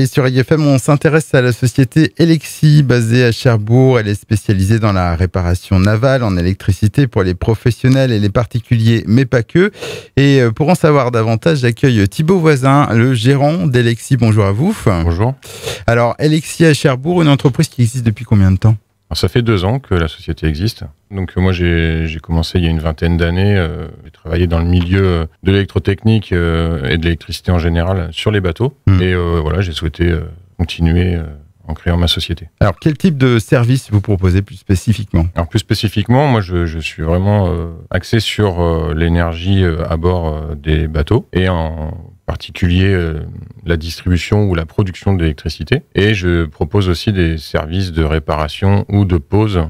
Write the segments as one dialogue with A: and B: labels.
A: Et sur IFM, on s'intéresse à la société Elexi, basée à Cherbourg. Elle est spécialisée dans la réparation navale en électricité pour les professionnels et les particuliers, mais pas que. Et euh, pour en savoir davantage, j'accueille Thibaut Voisin, le gérant d'Elexi. Bonjour à vous. Bonjour. Alors, Elexi à Cherbourg, une entreprise qui existe depuis combien de temps ça fait deux ans
B: que la société existe. Donc euh, moi j'ai commencé il y a une vingtaine d'années. Euh, j'ai travaillé dans le milieu euh, de l'électrotechnique euh, et de l'électricité en général sur les bateaux. Hmm. Et voilà, j'ai souhaité continuer en créant ma société. Alors, quel type de service vous proposez plus spécifiquement Alors, plus spécifiquement, moi, je, suis vraiment axé sur l'énergie à bord des bateaux et en, particulier euh, la distribution ou la production d'électricité. Et je propose aussi des services de réparation ou de pose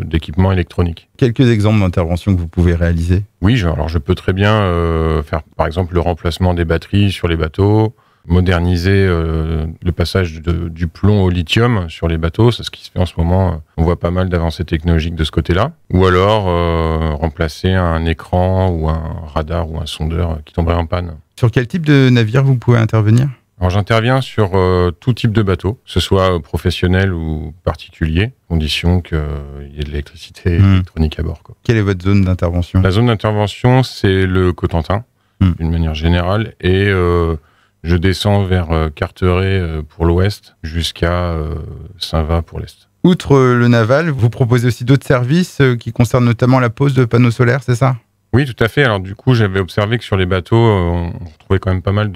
A: d'équipements électroniques. Quelques exemples d'interventions que vous pouvez réaliser
B: Oui, alors je peux très bien euh, faire par exemple le remplacement des batteries sur les bateaux, moderniser euh, le passage du plomb au lithium sur les bateaux. C'est ce qui se fait en ce moment. On voit pas mal d'avancées technologiques de ce côté-là. Ou alors euh, remplacer un écran ou un radar ou un sondeur qui tomberait en panne.
A: Sur quel type de navire vous pouvez intervenir
B: alors j'interviens sur euh, tout type de bateau, que ce soit professionnel ou particulier, condition qu'il
A: y ait de l'électricité hmm. électronique à bord. Quelle est votre zone d'intervention
B: La zone d'intervention, c'est le Cotentin, hmm. d'une manière générale, et je descends vers euh, Carteret euh, pour l'ouest jusqu'à euh, Saint-Va pour l'est.
A: Outre le naval, vous proposez aussi d'autres services qui concernent notamment la pose de panneaux solaires, c'est ça
B: oui, tout à fait. Alors du coup, j'avais observé que sur les bateaux, euh, on trouvait quand même pas mal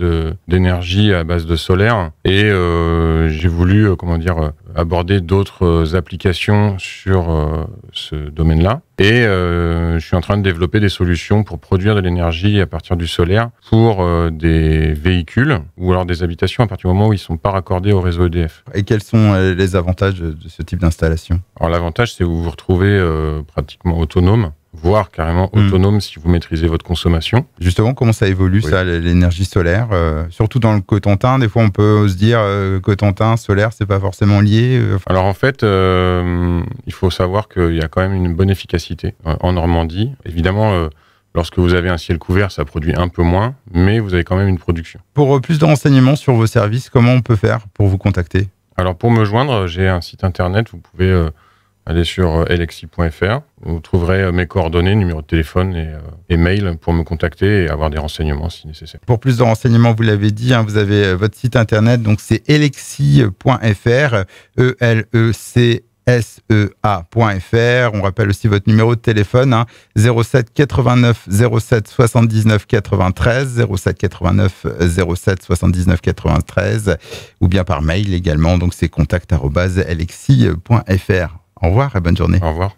B: d'énergie à base de solaire. Et euh, j'ai voulu, euh, comment dire, aborder d'autres applications sur ce domaine-là. Et je suis en train de développer des solutions pour produire de l'énergie à partir du solaire pour des véhicules ou alors des habitations à partir du moment où ils ne sont pas raccordés au réseau EDF. Et
A: quels sont les avantages de ce type d'installation
B: Alors l'avantage, c'est que vous
A: vous retrouvez pratiquement autonome voire carrément hmm. autonome si vous maîtrisez votre consommation. Justement, comment ça évolue ça, l'énergie solaire euh, Surtout dans le Cotentin, des fois on peut se dire euh, Cotentin, solaire, c'est pas forcément lié. Euh,
B: Alors en fait, il faut savoir qu'il y a quand même une bonne efficacité en Normandie. Évidemment, Lorsque vous avez un ciel couvert, ça produit un peu moins, mais vous avez quand même une production.
A: Pour plus de renseignements sur vos services, comment on peut faire pour vous contacter
B: Alors pour me joindre, j'ai un site internet, vous pouvez allez sur euh, elexi.fr. Vous trouverez euh, mes coordonnées, numéro de téléphone euh, et, mail pour me contacter et avoir des renseignements si nécessaire.
A: Pour plus de renseignements, vous l'avez dit, hein, vous avez votre site internet, donc c'est elexi.fr, E-L-E-C. s e afr On rappelle aussi votre numéro de téléphone 07 89 07 79 93 07 89 07 79 93 ou bien par mail également donc c'est contact@elexi.fr. Au revoir et bonne journée. Au revoir.